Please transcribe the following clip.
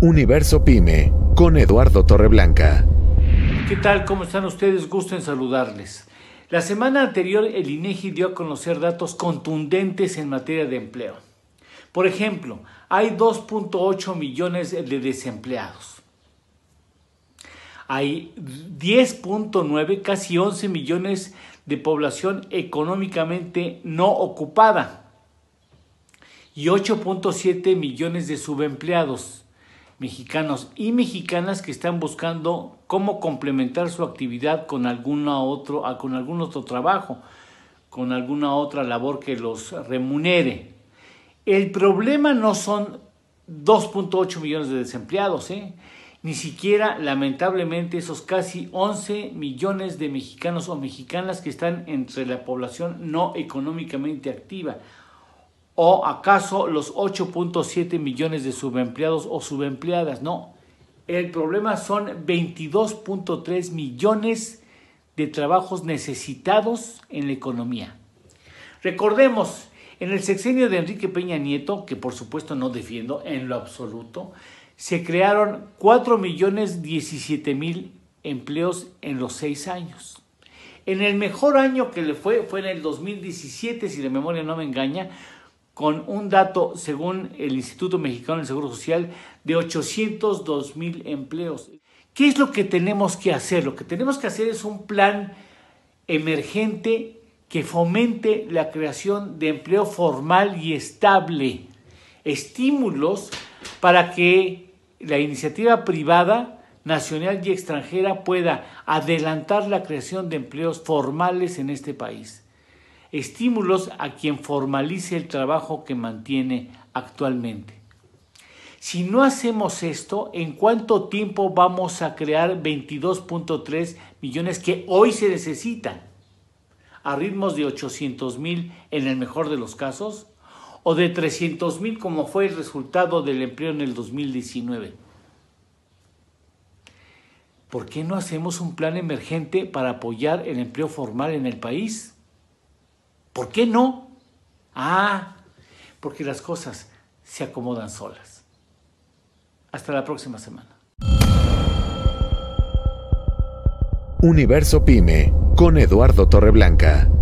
Universo Pyme con Eduardo Torreblanca. ¿Qué tal? ¿Cómo están ustedes? Gusto en saludarles. La semana anterior el INEGI e dio a conocer datos contundentes en materia de empleo. Por ejemplo, hay 2.8 millones de desempleados. Hay 10.9, casi 11 millones de población económicamente no ocupada y 8.7 millones de subempleados mexicanos y mexicanas que están buscando cómo complementar su actividad con, alguna otro, ah, con algún otro trabajo, con alguna otra labor que los remunere. El problema no son 2.8 millones de desempleados, ¿eh? ni siquiera lamentablemente esos casi 11 millones de mexicanos o mexicanas que están entre la población no económicamente activa. ¿O acaso los 8.7 millones de subempleados o subempleadas? No. El problema son 22.3 millones de trabajos necesitados en la economía. Recordemos, en el sexenio de Enrique Peña Nieto, que por supuesto no defiendo en lo absoluto, se crearon 4 millones 17 mil empleos en los seis años. En el mejor año que le fue, fue en el 2017, si la memoria no me engaña, con un dato, según el Instituto Mexicano del Seguro Social, de 802 mil empleos. ¿Qué es lo que tenemos que hacer? Lo que tenemos que hacer es un plan emergente que fomente la creación de empleo formal y estable, estímulos para que la iniciativa privada, nacional y extranjera pueda adelantar la creación de empleos formales en este país estímulos a quien formalice el trabajo que mantiene actualmente. Si no hacemos esto, ¿en cuánto tiempo vamos a crear 22.3 millones que hoy se necesitan? ¿A ritmos de 800 mil en el mejor de los casos? ¿O de 300 mil como fue el resultado del empleo en el 2019? ¿Por qué no hacemos un plan emergente para apoyar el empleo formal en el país? ¿Por qué no? Ah, porque las cosas se acomodan solas. Hasta la próxima semana. Universo Pyme con Eduardo Torreblanca.